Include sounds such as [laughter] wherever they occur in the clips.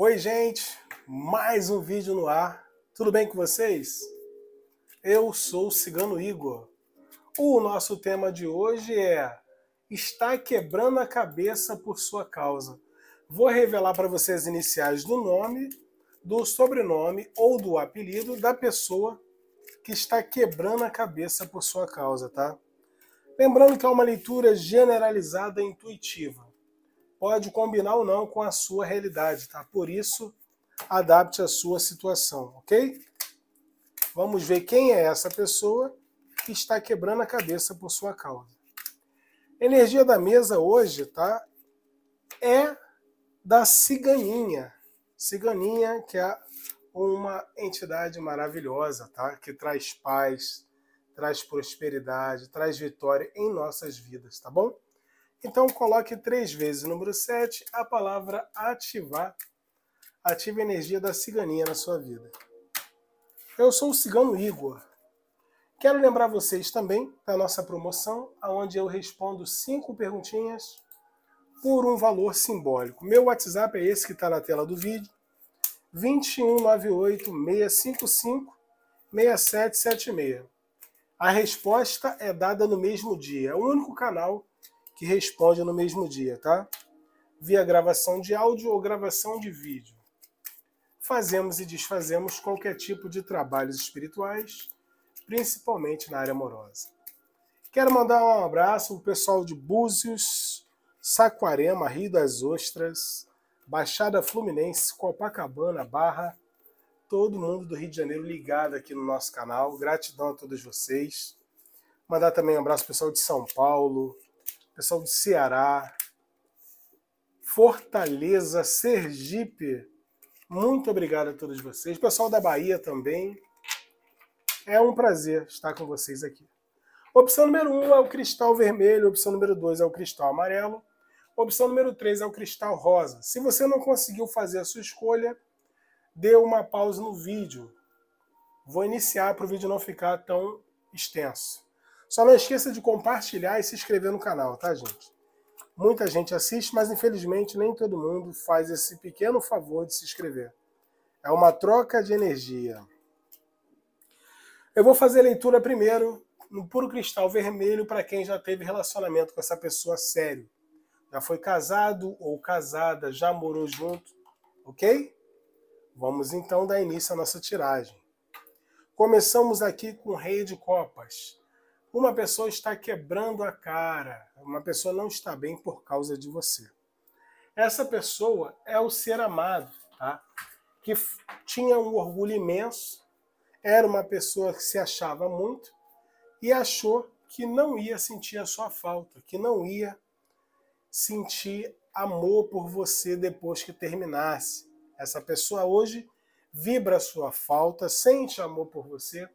Oi, gente! Mais um vídeo no ar. Tudo bem com vocês? Eu sou o Cigano Igor. O nosso tema de hoje é Está quebrando a cabeça por sua causa. Vou revelar para vocês as iniciais do nome, do sobrenome ou do apelido da pessoa que está quebrando a cabeça por sua causa, tá? Lembrando que é uma leitura generalizada e intuitiva pode combinar ou não com a sua realidade, tá? Por isso, adapte a sua situação, ok? Vamos ver quem é essa pessoa que está quebrando a cabeça por sua causa. Energia da mesa hoje, tá? É da ciganinha. Ciganinha, que é uma entidade maravilhosa, tá? Que traz paz, traz prosperidade, traz vitória em nossas vidas, tá bom? Então coloque três vezes o número 7, a palavra ativar. Ative a energia da ciganinha na sua vida. Eu sou o cigano Igor. Quero lembrar vocês também da nossa promoção, onde eu respondo cinco perguntinhas por um valor simbólico. Meu WhatsApp é esse que está na tela do vídeo, 2198 655 6776. A resposta é dada no mesmo dia. É o único canal que responde no mesmo dia, tá? Via gravação de áudio ou gravação de vídeo. Fazemos e desfazemos qualquer tipo de trabalhos espirituais, principalmente na área amorosa. Quero mandar um abraço para o pessoal de Búzios, Saquarema, Rio das Ostras, Baixada Fluminense, Copacabana, Barra, todo mundo do Rio de Janeiro ligado aqui no nosso canal. Gratidão a todos vocês. Mandar também um abraço pessoal de São Paulo, pessoal é do Ceará, Fortaleza, Sergipe. Muito obrigado a todos vocês. Pessoal da Bahia também. É um prazer estar com vocês aqui. Opção número 1 um é o cristal vermelho, opção número 2 é o cristal amarelo, opção número 3 é o cristal rosa. Se você não conseguiu fazer a sua escolha, dê uma pausa no vídeo. Vou iniciar para o vídeo não ficar tão extenso. Só não esqueça de compartilhar e se inscrever no canal, tá, gente? Muita gente assiste, mas infelizmente nem todo mundo faz esse pequeno favor de se inscrever. É uma troca de energia. Eu vou fazer leitura primeiro no puro cristal vermelho para quem já teve relacionamento com essa pessoa sério. Já foi casado ou casada, já morou junto, ok? Vamos então dar início à nossa tiragem. Começamos aqui com o Rei de Copas. Uma pessoa está quebrando a cara, uma pessoa não está bem por causa de você. Essa pessoa é o ser amado, tá? Que tinha um orgulho imenso, era uma pessoa que se achava muito e achou que não ia sentir a sua falta, que não ia sentir amor por você depois que terminasse. Essa pessoa hoje vibra a sua falta, sente amor por você,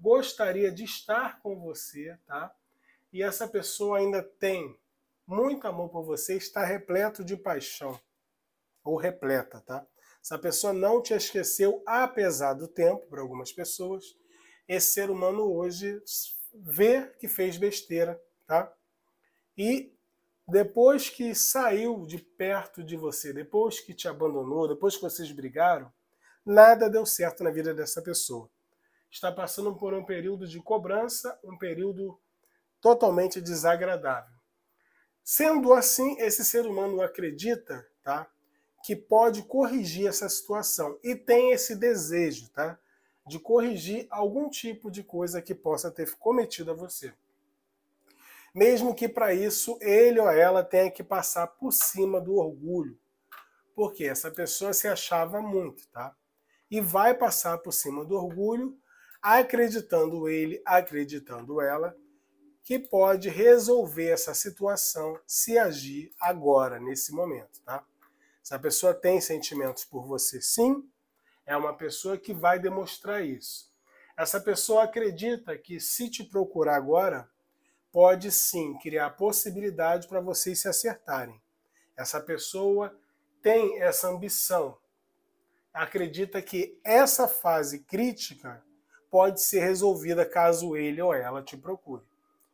gostaria de estar com você, tá? E essa pessoa ainda tem muito amor por você, está repleto de paixão ou repleta, tá? Essa pessoa não te esqueceu apesar do tempo para algumas pessoas. Esse ser humano hoje vê que fez besteira, tá? E depois que saiu de perto de você, depois que te abandonou, depois que vocês brigaram, nada deu certo na vida dessa pessoa está passando por um período de cobrança, um período totalmente desagradável. Sendo assim, esse ser humano acredita, tá, que pode corrigir essa situação e tem esse desejo, tá, de corrigir algum tipo de coisa que possa ter cometido a você. Mesmo que para isso ele ou ela tenha que passar por cima do orgulho, porque essa pessoa se achava muito, tá? E vai passar por cima do orgulho acreditando ele, acreditando ela, que pode resolver essa situação se agir agora, nesse momento, tá? Se a pessoa tem sentimentos por você, sim, é uma pessoa que vai demonstrar isso. Essa pessoa acredita que se te procurar agora, pode sim criar possibilidade para vocês se acertarem. Essa pessoa tem essa ambição, acredita que essa fase crítica pode ser resolvida caso ele ou ela te procure.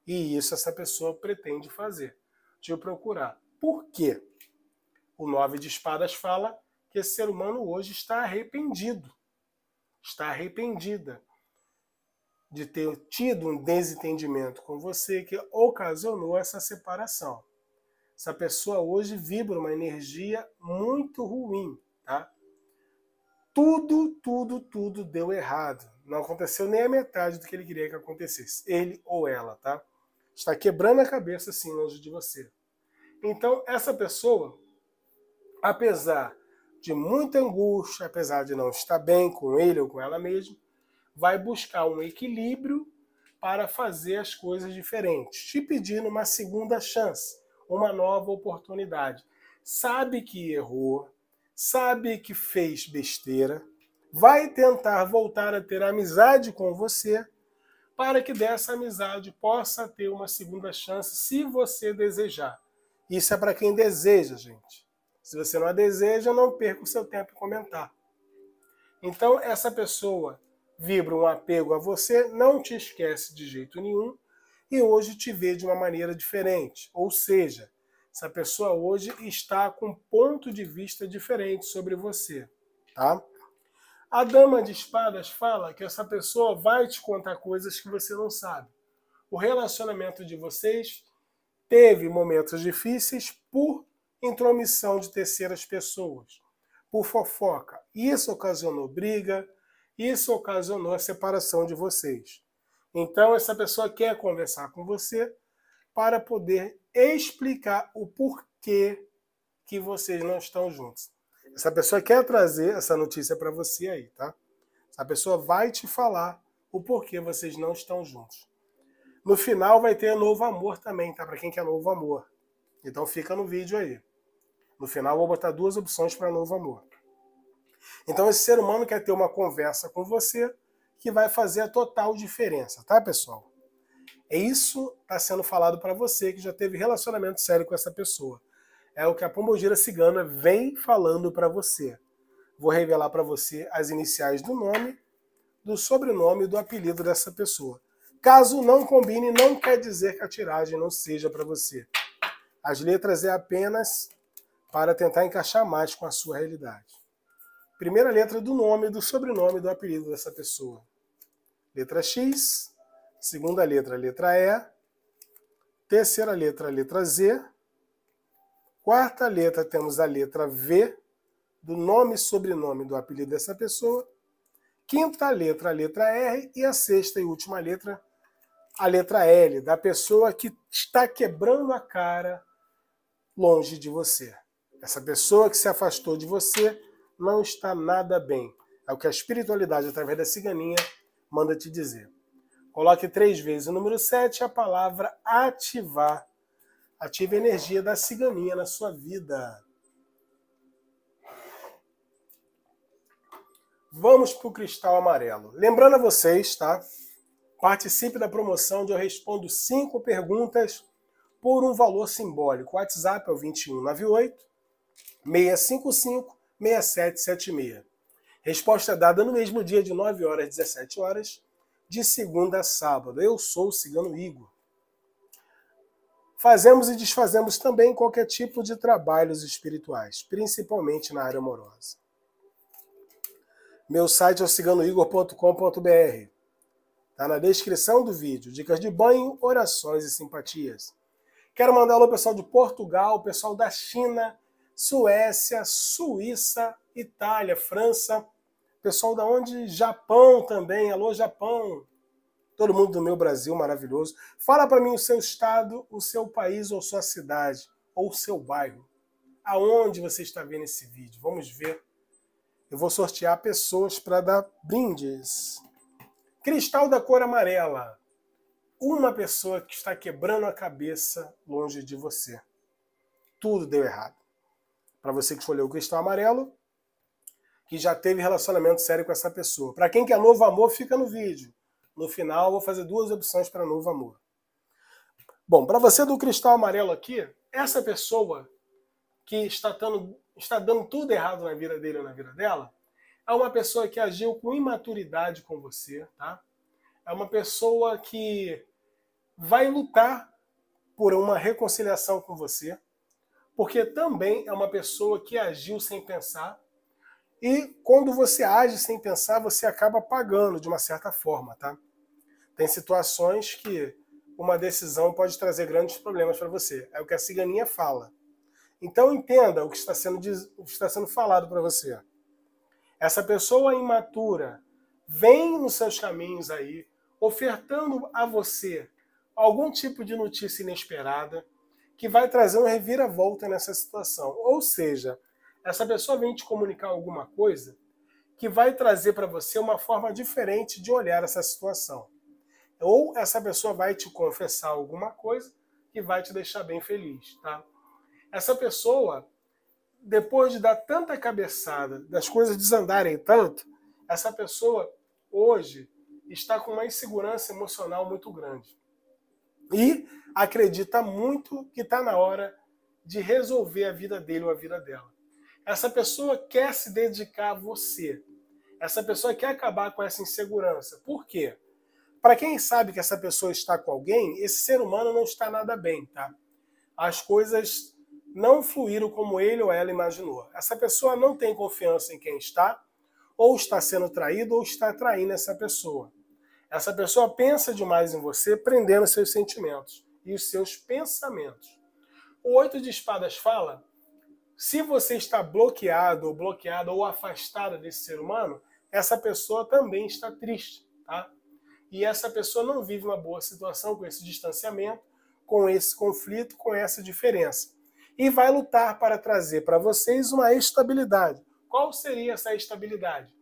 E isso essa pessoa pretende fazer, te procurar. Por quê? O Nove de Espadas fala que esse ser humano hoje está arrependido, está arrependida de ter tido um desentendimento com você que ocasionou essa separação. Essa pessoa hoje vibra uma energia muito ruim, tudo, tudo, tudo deu errado. Não aconteceu nem a metade do que ele queria que acontecesse. Ele ou ela, tá? Está quebrando a cabeça assim longe de você. Então, essa pessoa, apesar de muita angústia, apesar de não estar bem com ele ou com ela mesma, vai buscar um equilíbrio para fazer as coisas diferentes, te pedindo uma segunda chance, uma nova oportunidade. Sabe que errou, sabe que fez besteira, vai tentar voltar a ter amizade com você, para que dessa amizade possa ter uma segunda chance, se você desejar. Isso é para quem deseja, gente. Se você não a deseja, não perca o seu tempo em comentar. Então, essa pessoa vibra um apego a você, não te esquece de jeito nenhum e hoje te vê de uma maneira diferente. Ou seja, essa pessoa hoje está com um ponto de vista diferente sobre você, tá? A dama de espadas fala que essa pessoa vai te contar coisas que você não sabe. O relacionamento de vocês teve momentos difíceis por intromissão de terceiras pessoas, por fofoca. Isso ocasionou briga, isso ocasionou a separação de vocês. Então, essa pessoa quer conversar com você para poder explicar o porquê que vocês não estão juntos. Essa pessoa quer trazer essa notícia para você aí, tá? A pessoa vai te falar o porquê vocês não estão juntos. No final vai ter novo amor também, tá? Para quem quer novo amor. Então fica no vídeo aí. No final vou botar duas opções para novo amor. Então esse ser humano quer ter uma conversa com você que vai fazer a total diferença, tá, pessoal? É isso está sendo falado para você que já teve relacionamento sério com essa pessoa. É o que a pombogira cigana vem falando para você. Vou revelar para você as iniciais do nome, do sobrenome e do apelido dessa pessoa. Caso não combine, não quer dizer que a tiragem não seja para você. As letras é apenas para tentar encaixar mais com a sua realidade. Primeira letra do nome, do sobrenome, do apelido dessa pessoa. Letra X, Segunda letra, letra E. Terceira letra, letra Z. Quarta letra, temos a letra V, do nome e sobrenome do apelido dessa pessoa. Quinta letra, a letra R. E a sexta e última letra, a letra L, da pessoa que está quebrando a cara longe de você. Essa pessoa que se afastou de você não está nada bem. É o que a espiritualidade, através da ciganinha, manda te dizer. Coloque três vezes o número 7 a palavra ativar. Ative a energia da ciganinha na sua vida. Vamos para o cristal amarelo. Lembrando a vocês, tá? Participe da promoção onde eu respondo cinco perguntas por um valor simbólico. O WhatsApp é o 2198 655 6776. Resposta dada no mesmo dia de 9 horas 17 horas de segunda a sábado. Eu sou o cigano Igor. Fazemos e desfazemos também qualquer tipo de trabalhos espirituais, principalmente na área amorosa. Meu site é o ciganoigor.com.br. Está na descrição do vídeo. Dicas de banho, orações e simpatias. Quero mandar alô pessoal de Portugal, pessoal da China, Suécia, Suíça, Itália, França, Pessoal da onde? Japão também. Alô, Japão. Todo mundo do meu Brasil maravilhoso. Fala para mim o seu estado, o seu país ou sua cidade ou seu bairro. Aonde você está vendo esse vídeo? Vamos ver. Eu vou sortear pessoas para dar brindes. Cristal da cor amarela. Uma pessoa que está quebrando a cabeça longe de você. Tudo deu errado. Para você que escolheu o cristal amarelo, que já teve relacionamento sério com essa pessoa. Para quem quer novo amor, fica no vídeo. No final, vou fazer duas opções para novo amor. Bom, para você do cristal amarelo aqui, essa pessoa que está, está dando tudo errado na vida dele ou na vida dela, é uma pessoa que agiu com imaturidade com você, tá? É uma pessoa que vai lutar por uma reconciliação com você, porque também é uma pessoa que agiu sem pensar e quando você age sem pensar, você acaba pagando de uma certa forma, tá? Tem situações que uma decisão pode trazer grandes problemas para você. É o que a ciganinha fala. Então entenda o que está sendo, o que está sendo falado para você. Essa pessoa imatura vem nos seus caminhos aí, ofertando a você algum tipo de notícia inesperada que vai trazer um reviravolta nessa situação. Ou seja, essa é pessoa vem te comunicar alguma coisa que vai trazer para você uma forma diferente de olhar essa situação. Ou essa pessoa vai te confessar alguma coisa que vai te deixar bem feliz, tá? Essa pessoa, depois de dar tanta cabeçada, das coisas desandarem tanto, essa pessoa hoje está com uma insegurança emocional muito grande. E acredita muito que está na hora de resolver a vida dele ou a vida dela. Essa pessoa quer se dedicar a você. Essa pessoa quer acabar com essa insegurança. Por quê? Para quem sabe que essa pessoa está com alguém, esse ser humano não está nada bem, tá? As coisas não fluíram como ele ou ela imaginou. Essa pessoa não tem confiança em quem está, ou está sendo traído, ou está traindo essa pessoa. Essa pessoa pensa demais em você, prendendo seus sentimentos e os seus pensamentos. O oito de espadas fala se você está bloqueado ou bloqueada ou afastada desse ser humano, essa pessoa também está triste, tá? E essa pessoa não vive uma boa situação com esse distanciamento, com esse conflito, com essa diferença. E vai lutar para trazer para vocês uma estabilidade. Qual seria essa estabilidade?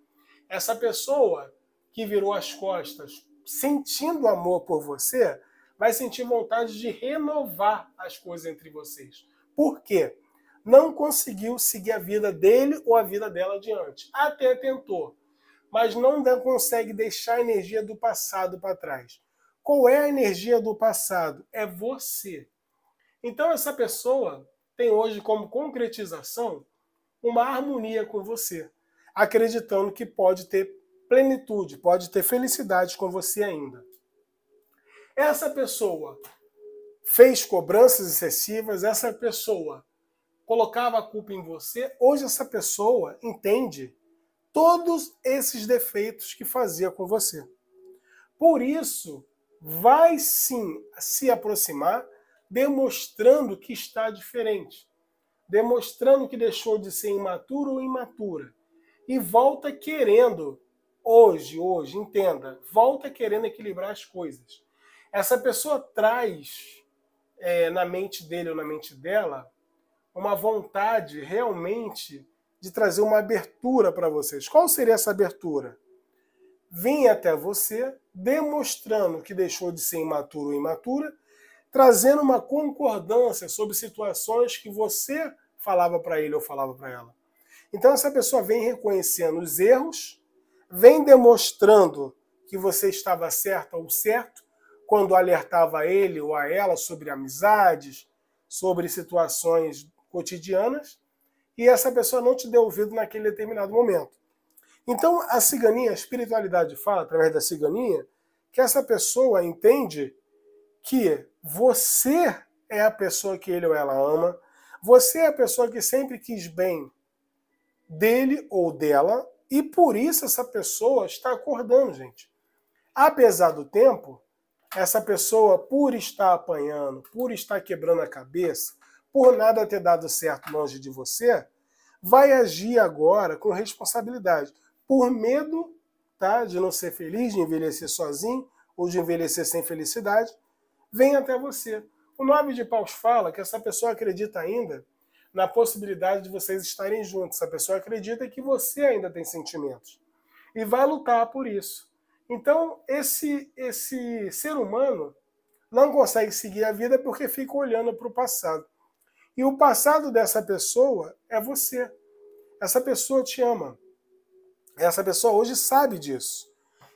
Essa pessoa que virou as costas sentindo amor por você, vai sentir vontade de renovar as coisas entre vocês. Por quê? não conseguiu seguir a vida dele ou a vida dela adiante. Até tentou, mas não consegue deixar a energia do passado para trás. Qual é a energia do passado? É você. Então, essa pessoa tem hoje como concretização uma harmonia com você, acreditando que pode ter plenitude, pode ter felicidade com você ainda. Essa pessoa fez cobranças excessivas, essa pessoa colocava a culpa em você, hoje essa pessoa entende todos esses defeitos que fazia com você. Por isso, vai sim se aproximar, demonstrando que está diferente, demonstrando que deixou de ser imaturo ou imatura. E volta querendo, hoje, hoje, entenda, volta querendo equilibrar as coisas. Essa pessoa traz é, na mente dele ou na mente dela uma vontade realmente de trazer uma abertura para vocês. Qual seria essa abertura? Vim até você demonstrando que deixou de ser imaturo ou imatura, trazendo uma concordância sobre situações que você falava para ele ou falava para ela. Então essa pessoa vem reconhecendo os erros, vem demonstrando que você estava certa ou certo quando alertava ele ou a ela sobre amizades, sobre situações cotidianas e essa pessoa não te deu ouvido naquele determinado momento. Então, a ciganinha, a espiritualidade fala, através da ciganinha, que essa pessoa entende que você é a pessoa que ele ou ela ama, você é a pessoa que sempre quis bem dele ou dela, e por isso essa pessoa está acordando, gente. Apesar do tempo, essa pessoa, por estar apanhando, por estar quebrando a cabeça, por nada ter dado certo longe de você, vai agir agora com responsabilidade, por medo tá, de não ser feliz, de envelhecer sozinho ou de envelhecer sem felicidade, vem até você. O Nove de Paus fala que essa pessoa acredita ainda na possibilidade de vocês estarem juntos. Essa pessoa acredita que você ainda tem sentimentos e vai lutar por isso. Então, esse esse ser humano não consegue seguir a vida porque fica olhando para o passado. E o passado dessa pessoa é você. Essa pessoa te ama. Essa pessoa hoje sabe disso.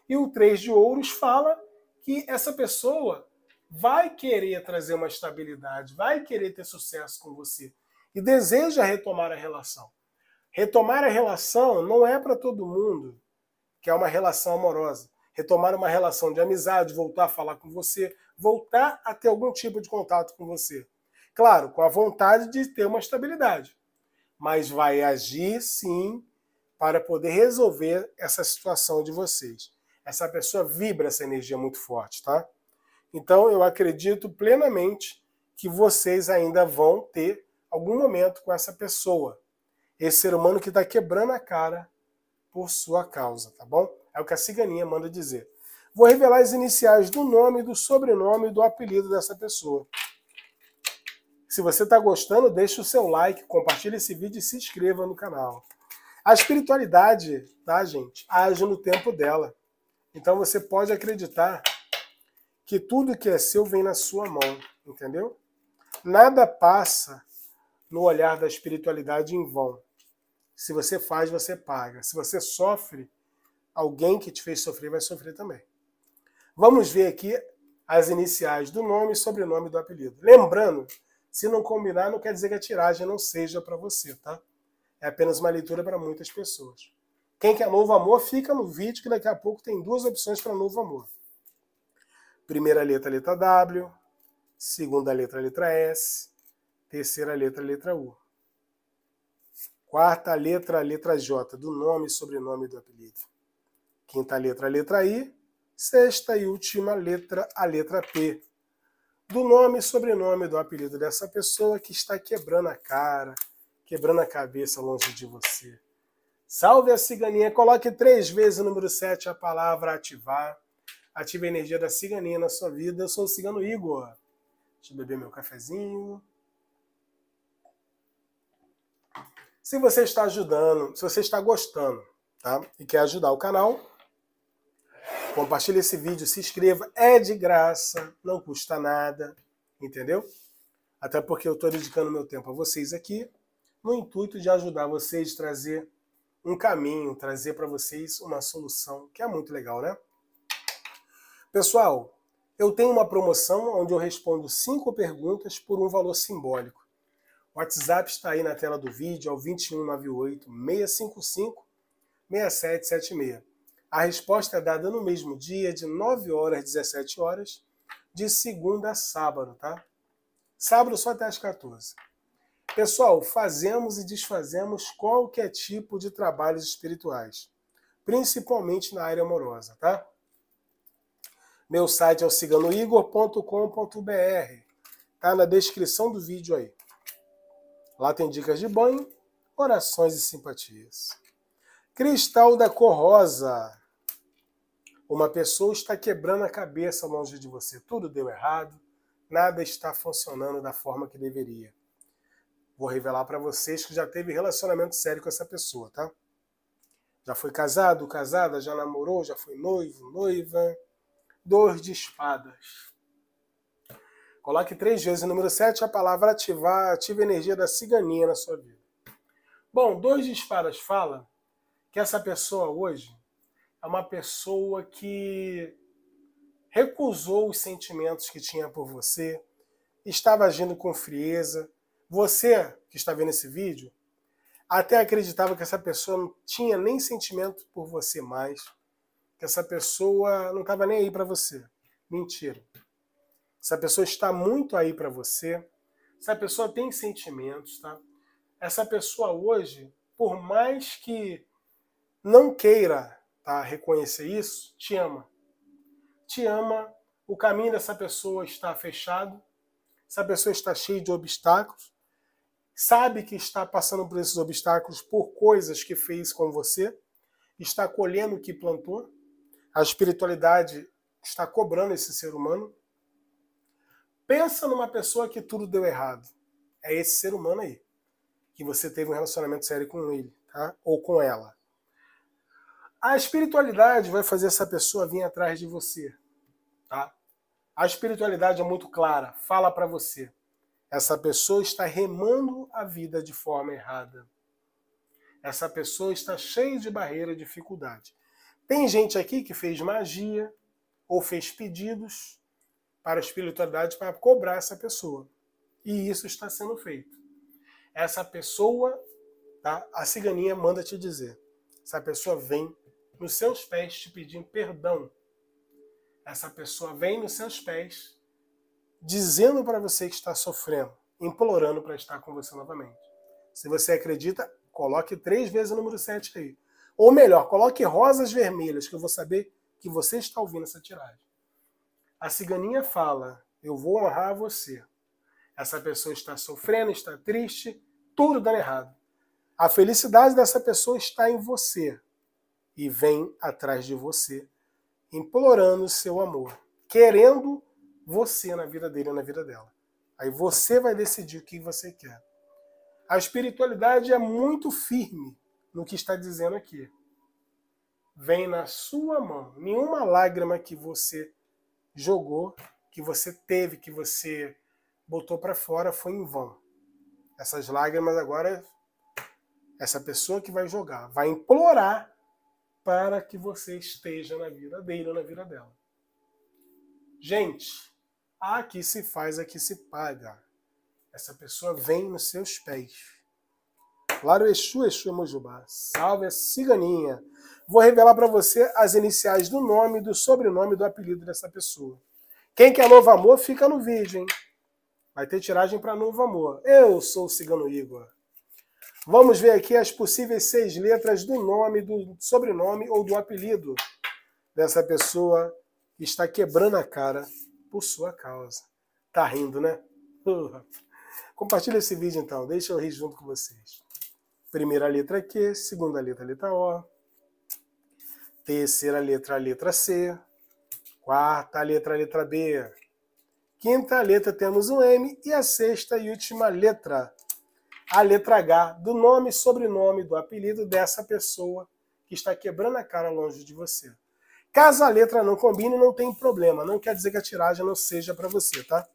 E o Três de Ouros fala que essa pessoa vai querer trazer uma estabilidade, vai querer ter sucesso com você e deseja retomar a relação. Retomar a relação não é para todo mundo que é uma relação amorosa. Retomar uma relação de amizade, voltar a falar com você, voltar a ter algum tipo de contato com você. Claro, com a vontade de ter uma estabilidade, mas vai agir sim para poder resolver essa situação de vocês. Essa pessoa vibra essa energia muito forte, tá? Então eu acredito plenamente que vocês ainda vão ter algum momento com essa pessoa, esse ser humano que está quebrando a cara por sua causa, tá bom? É o que a ciganinha manda dizer. Vou revelar as iniciais do nome, do sobrenome e do apelido dessa pessoa. Se você está gostando, deixe o seu like, compartilhe esse vídeo e se inscreva no canal. A espiritualidade, tá, gente, age no tempo dela. Então você pode acreditar que tudo que é seu vem na sua mão, entendeu? Nada passa no olhar da espiritualidade em vão. Se você faz, você paga. Se você sofre, alguém que te fez sofrer vai sofrer também. Vamos ver aqui as iniciais do nome e sobrenome do apelido. Lembrando se não combinar, não quer dizer que a tiragem não seja para você, tá? É apenas uma leitura para muitas pessoas. Quem quer novo amor, fica no vídeo que daqui a pouco tem duas opções para novo amor. Primeira letra, letra W. Segunda letra, letra S. Terceira letra, letra U. Quarta letra, letra J, do nome, sobrenome e do apelido. Quinta letra, letra I. Sexta e última letra, a letra P, do nome e sobrenome do apelido dessa pessoa que está quebrando a cara, quebrando a cabeça longe de você. Salve a ciganinha, coloque três vezes o número 7 a palavra ativar. Ative a energia da ciganinha na sua vida. Eu sou o cigano Igor. Deixa eu beber meu cafezinho. Se você está ajudando, se você está gostando, tá? E quer ajudar o canal, Compartilhe esse vídeo, se inscreva, é de graça, não custa nada, entendeu? Até porque eu estou dedicando meu tempo a vocês aqui, no intuito de ajudar vocês, trazer um caminho, trazer para vocês uma solução, que é muito legal, né? Pessoal, eu tenho uma promoção onde eu respondo cinco perguntas por um valor simbólico. O WhatsApp está aí na tela do vídeo, ao é o 2198 655 6776. A resposta é dada no mesmo dia, de 9 horas às 17 horas, de segunda a sábado, tá? Sábado só até às 14. Pessoal, fazemos e desfazemos qualquer tipo de trabalhos espirituais, principalmente na área amorosa, tá? Meu site é o ciganoigor.com.br. Tá na descrição do vídeo aí. Lá tem dicas de banho, orações e simpatias. Cristal da cor rosa. Uma pessoa está quebrando a cabeça longe de você. Tudo deu errado, nada está funcionando da forma que deveria. Vou revelar para vocês que já teve relacionamento sério com essa pessoa, tá? Já foi casado, casada, já namorou, já foi noivo, noiva. Dor de espadas. Coloque três vezes o número 7, a palavra ativar, ativa a energia da ciganinha na sua vida. Bom, dois de espadas fala que essa pessoa hoje é uma pessoa que recusou os sentimentos que tinha por você, estava agindo com frieza. Você que está vendo esse vídeo até acreditava que essa pessoa não tinha nem sentimento por você mais, que essa pessoa não estava nem aí para você. Mentira. Essa pessoa está muito aí para você. Essa pessoa tem sentimentos, tá? Essa pessoa hoje, por mais que não queira tá? Reconhecer isso, te ama. Te ama. O caminho dessa pessoa está fechado. Essa pessoa está cheia de obstáculos. Sabe que está passando por esses obstáculos por coisas que fez com você. Está colhendo o que plantou. A espiritualidade está cobrando esse ser humano. Pensa numa pessoa que tudo deu errado. É esse ser humano aí. Que você teve um relacionamento sério com ele, tá? Ou com ela. A espiritualidade vai fazer essa pessoa vir atrás de você, tá? A espiritualidade é muito clara, fala para você. Essa pessoa está remando a vida de forma errada. Essa pessoa está cheia de barreira, dificuldade. Tem gente aqui que fez magia ou fez pedidos para a espiritualidade para cobrar essa pessoa. E isso está sendo feito. Essa pessoa, tá? a ciganinha manda te dizer. Essa pessoa vem nos seus pés te pedindo perdão. Essa pessoa vem nos seus pés dizendo para você que está sofrendo, implorando para estar com você novamente. Se você acredita, coloque três vezes o número 7 aí. Ou melhor, coloque rosas vermelhas, que eu vou saber que você está ouvindo essa tiragem. A ciganinha fala: Eu vou honrar você. Essa pessoa está sofrendo, está triste, tudo dando errado. A felicidade dessa pessoa está em você e vem atrás de você, implorando seu amor, querendo você na vida dele e na vida dela. Aí você vai decidir o que você quer. A espiritualidade é muito firme no que está dizendo aqui. Vem na sua mão. Nenhuma lágrima que você jogou, que você teve, que você botou para fora foi em vão. Essas lágrimas agora, é essa pessoa que vai jogar, vai implorar para que você esteja na vida dele ou na vida dela. Gente, aqui se faz, aqui se paga. Essa pessoa vem nos seus pés. Claro, Exu, Exu Mojubá. Salve a ciganinha. Vou revelar para você as iniciais do nome, do sobrenome, do apelido dessa pessoa. Quem quer novo amor, fica no vídeo, hein? Vai ter tiragem para novo amor. Eu sou o Cigano Igor. Vamos ver aqui as possíveis seis letras do nome, do sobrenome ou do apelido dessa pessoa que está quebrando a cara por sua causa. Tá rindo, né? [laughs] Compartilha esse vídeo então, deixa eu rir junto com vocês. Primeira letra Q, segunda letra, letra O. Terceira letra, letra C. Quarta letra, letra B. Quinta letra temos um M. E a sexta e última letra a letra H do nome, sobrenome, do apelido dessa pessoa que está quebrando a cara longe de você. Caso a letra não combine, não tem problema. Não quer dizer que a tiragem não seja para você, tá?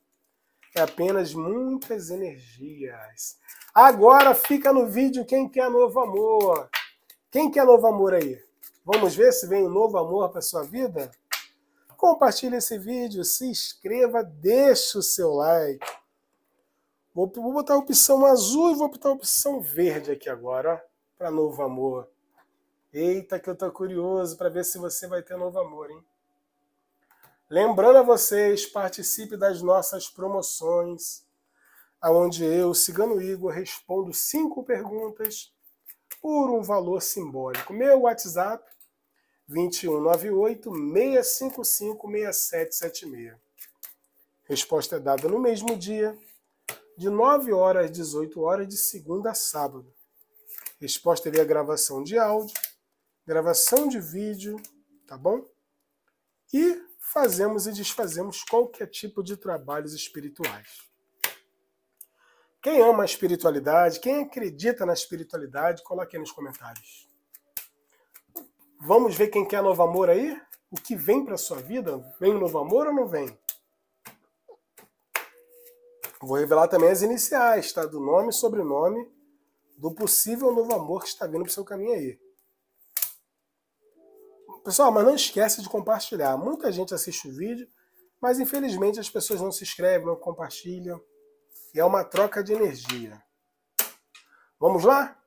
É apenas muitas energias. Agora fica no vídeo quem quer novo amor. Quem quer novo amor aí? Vamos ver se vem um novo amor para sua vida? Compartilhe esse vídeo, se inscreva, deixe o seu like. Vou, vou botar a opção azul e vou botar a opção verde aqui agora, para novo amor. Eita, que eu tô curioso para ver se você vai ter novo amor, hein? Lembrando a vocês, participe das nossas promoções, aonde eu, Cigano Igor, respondo cinco perguntas por um valor simbólico. Meu WhatsApp 2198 655 6776. Resposta é dada no mesmo dia de 9 horas às 18 horas, de segunda a sábado. Resposta ali é gravação de áudio, gravação de vídeo, tá bom? E fazemos e desfazemos qualquer tipo de trabalhos espirituais. Quem ama a espiritualidade, quem acredita na espiritualidade, coloque aí nos comentários. Vamos ver quem quer novo amor aí? O que vem para sua vida? Vem um novo amor ou não vem? Vou revelar também as iniciais, tá? Do nome e sobrenome do possível novo amor que está vindo para o seu caminho aí. Pessoal, mas não esquece de compartilhar. Muita gente assiste o vídeo, mas infelizmente as pessoas não se inscrevem, não compartilham. E é uma troca de energia. Vamos lá?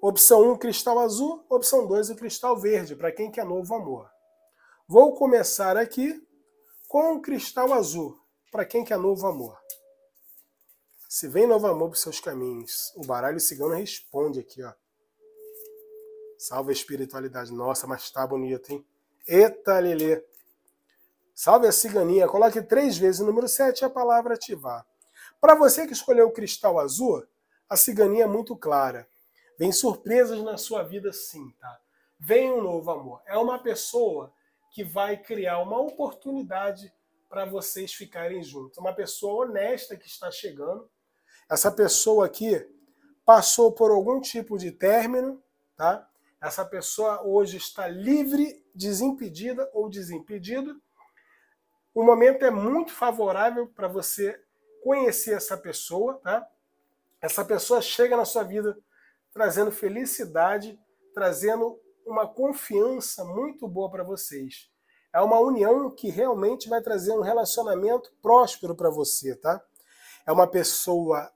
Opção 1, um, cristal azul. Opção 2, o cristal verde, para quem quer novo amor. Vou começar aqui com o cristal azul, para quem quer novo amor. Se vem novo amor por seus caminhos. O baralho cigano responde aqui, ó. Salve a espiritualidade. Nossa, mas tá bonito, hein? Eita, Lelê. Salve a ciganinha. Coloque três vezes o número 7 é a palavra ativar. Para você que escolheu o cristal azul, a ciganinha é muito clara. Vem surpresas na sua vida, sim, tá? Vem um novo amor. É uma pessoa que vai criar uma oportunidade para vocês ficarem juntos. Uma pessoa honesta que está chegando essa pessoa aqui passou por algum tipo de término, tá? Essa pessoa hoje está livre, desimpedida ou desimpedido. O momento é muito favorável para você conhecer essa pessoa, tá? Essa pessoa chega na sua vida trazendo felicidade, trazendo uma confiança muito boa para vocês. É uma união que realmente vai trazer um relacionamento próspero para você, tá? É uma pessoa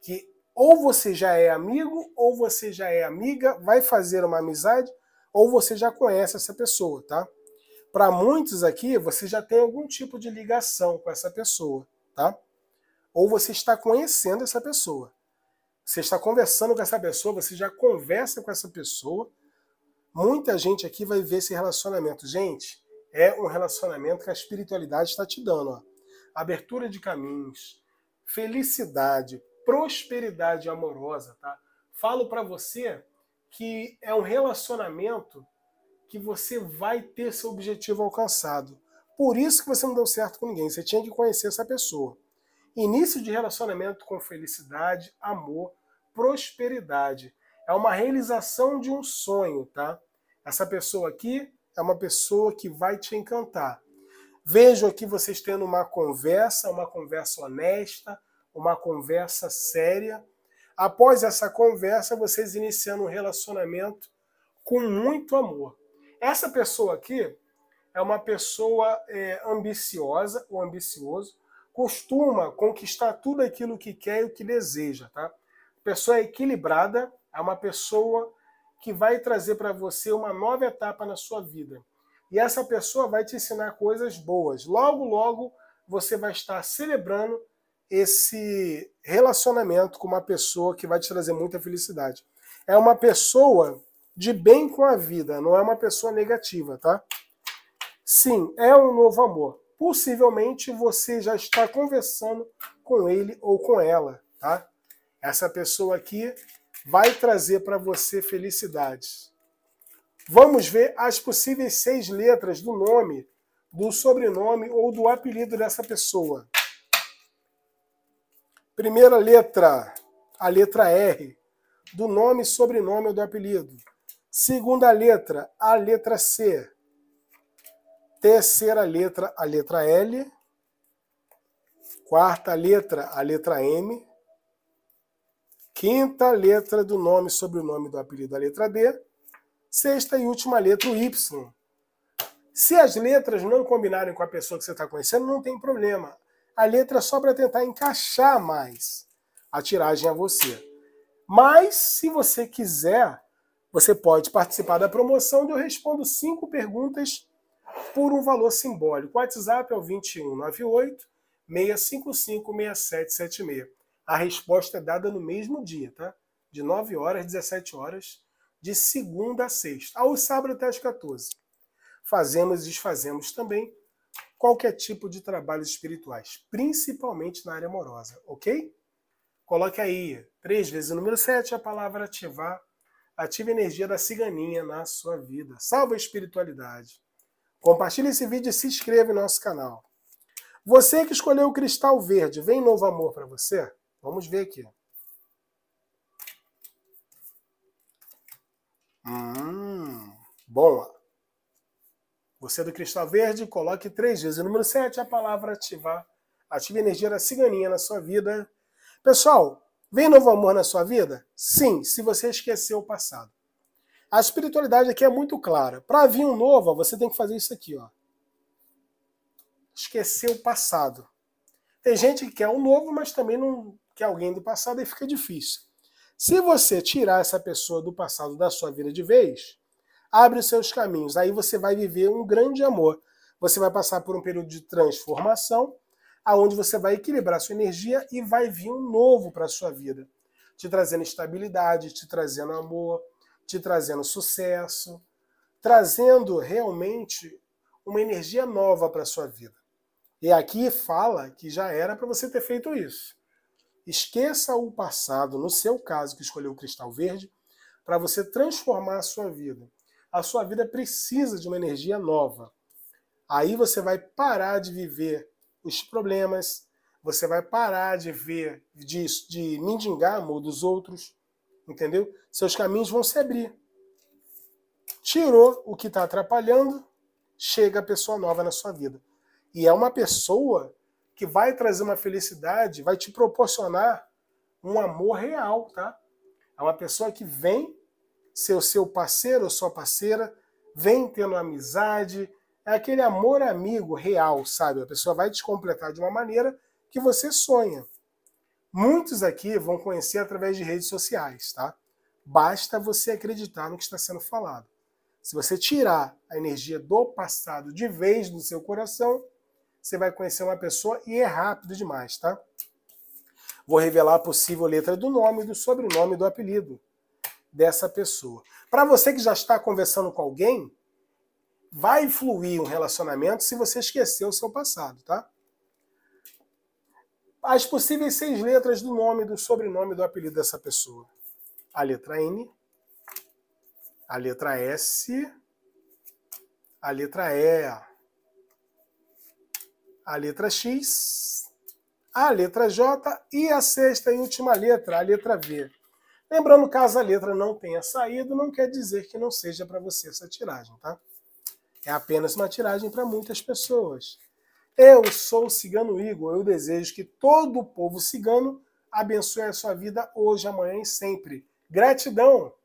que ou você já é amigo, ou você já é amiga, vai fazer uma amizade, ou você já conhece essa pessoa, tá? Para muitos aqui, você já tem algum tipo de ligação com essa pessoa, tá? Ou você está conhecendo essa pessoa. Você está conversando com essa pessoa, você já conversa com essa pessoa. Muita gente aqui vai ver esse relacionamento. Gente, é um relacionamento que a espiritualidade está te dando. Ó. Abertura de caminhos, felicidade, prosperidade amorosa, tá? Falo para você que é um relacionamento que você vai ter seu objetivo alcançado. Por isso que você não deu certo com ninguém, você tinha que conhecer essa pessoa. Início de relacionamento com felicidade, amor, prosperidade. É uma realização de um sonho, tá? Essa pessoa aqui é uma pessoa que vai te encantar. Vejo aqui vocês tendo uma conversa, uma conversa honesta, uma conversa séria. Após essa conversa, vocês iniciando um relacionamento com muito amor. Essa pessoa aqui é uma pessoa é, ambiciosa ou ambicioso, costuma conquistar tudo aquilo que quer e o que deseja, tá? Pessoa equilibrada, é uma pessoa que vai trazer para você uma nova etapa na sua vida. E essa pessoa vai te ensinar coisas boas. Logo, logo você vai estar celebrando esse relacionamento com uma pessoa que vai te trazer muita felicidade. É uma pessoa de bem com a vida, não é uma pessoa negativa, tá? Sim, é um novo amor. Possivelmente você já está conversando com ele ou com ela, tá? Essa pessoa aqui vai trazer para você felicidades. Vamos ver as possíveis seis letras do nome, do sobrenome ou do apelido dessa pessoa. Primeira letra, a letra R, do nome, sobrenome ou do apelido. Segunda letra, a letra C. Terceira letra, a letra L. Quarta letra, a letra M. Quinta letra do nome, sobrenome do apelido, a letra D. Sexta e última letra, o Y. Se as letras não combinarem com a pessoa que você está conhecendo, não tem problema a letra é só para tentar encaixar mais a tiragem a você. Mas, se você quiser, você pode participar da promoção de eu respondo cinco perguntas por um valor simbólico. O WhatsApp é o 2198 655 6776. A resposta é dada no mesmo dia, tá? De 9 horas às 17 horas, de segunda a sexta. Ao sábado até às 14. Fazemos e desfazemos também qualquer tipo de trabalhos espirituais, principalmente na área amorosa, ok? Coloque aí, três vezes o número 7, a palavra ativar. Ative a energia da ciganinha na sua vida. Salva a espiritualidade. Compartilhe esse vídeo e se inscreva em nosso canal. Você que escolheu o cristal verde, vem novo amor para você? Vamos ver aqui. Hum, bom. Você é do Cristal Verde, coloque três vezes o número 7, a palavra ativar. Ative a energia da ciganinha na sua vida. Pessoal, vem novo amor na sua vida? Sim, se você esqueceu o passado. A espiritualidade aqui é muito clara. Para vir um novo, você tem que fazer isso aqui, ó. Esquecer o passado. Tem gente que quer um novo, mas também não quer alguém do passado e fica difícil. Se você tirar essa pessoa do passado da sua vida de vez, abre os seus caminhos. Aí você vai viver um grande amor. Você vai passar por um período de transformação, aonde você vai equilibrar sua energia e vai vir um novo para a sua vida, te trazendo estabilidade, te trazendo amor, te trazendo sucesso, trazendo realmente uma energia nova para sua vida. E aqui fala que já era para você ter feito isso. Esqueça o passado, no seu caso que escolheu o cristal verde, para você transformar a sua vida a sua vida precisa de uma energia nova. Aí você vai parar de viver os problemas, você vai parar de ver, de, de mendigar amor dos outros, entendeu? Seus caminhos vão se abrir. Tirou o que está atrapalhando, chega a pessoa nova na sua vida. E é uma pessoa que vai trazer uma felicidade, vai te proporcionar um amor real, tá? É uma pessoa que vem seu seu parceiro ou sua parceira vem tendo amizade, é aquele amor amigo real, sabe? A pessoa vai te completar de uma maneira que você sonha. Muitos aqui vão conhecer através de redes sociais, tá? Basta você acreditar no que está sendo falado. Se você tirar a energia do passado de vez do seu coração, você vai conhecer uma pessoa e é rápido demais, tá? Vou revelar a possível letra do nome, do sobrenome, do apelido dessa pessoa. Para você que já está conversando com alguém, vai fluir um relacionamento se você esquecer o seu passado, tá? As possíveis seis letras do nome, do sobrenome, do apelido dessa pessoa. A letra N, a letra S, a letra E, a letra X, a letra J e a sexta e última letra, a letra V. Lembrando, caso a letra não tenha saído, não quer dizer que não seja para você essa tiragem, tá? É apenas uma tiragem para muitas pessoas. Eu sou o cigano Igor, eu desejo que todo o povo cigano abençoe a sua vida hoje, amanhã e sempre. Gratidão!